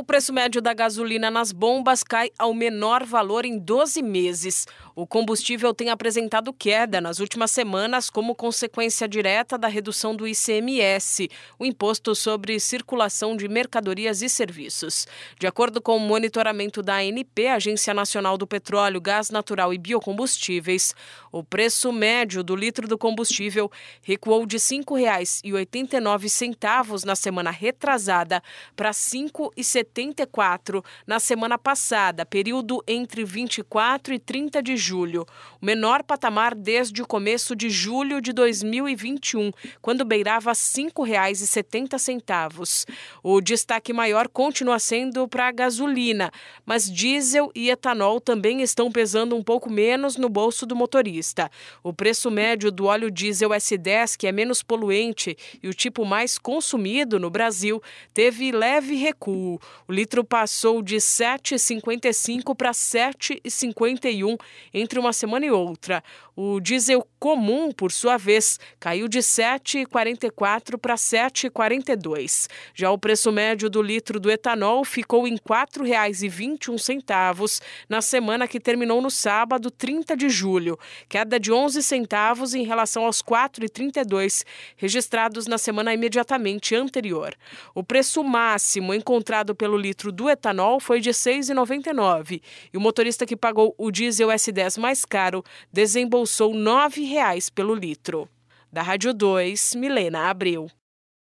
O preço médio da gasolina nas bombas cai ao menor valor em 12 meses. O combustível tem apresentado queda nas últimas semanas como consequência direta da redução do ICMS, o imposto sobre circulação de mercadorias e serviços. De acordo com o monitoramento da ANP, Agência Nacional do Petróleo, Gás Natural e Biocombustíveis, o preço médio do litro do combustível recuou de R$ 5,89 na semana retrasada para R$ 5,70 74 na semana passada, período entre 24 e 30 de julho, o menor patamar desde o começo de julho de 2021, quando beirava R$ 5,70. O destaque maior continua sendo para a gasolina, mas diesel e etanol também estão pesando um pouco menos no bolso do motorista. O preço médio do óleo diesel S10, que é menos poluente e o tipo mais consumido no Brasil, teve leve recuo. O litro passou de 7,55 para 7,51 entre uma semana e outra. O diesel comum, por sua vez, caiu de 7,44 para 7,42. Já o preço médio do litro do etanol ficou em R$ 4,21 na semana que terminou no sábado, 30 de julho, queda de 11 centavos em relação aos R$ 4,32 registrados na semana imediatamente anterior. O preço máximo encontrado pelo litro do etanol foi de R$ 6,99 e o motorista que pagou o diesel S10 mais caro desembolsou R$ 9,00 pelo litro. Da Rádio 2, Milena Abreu.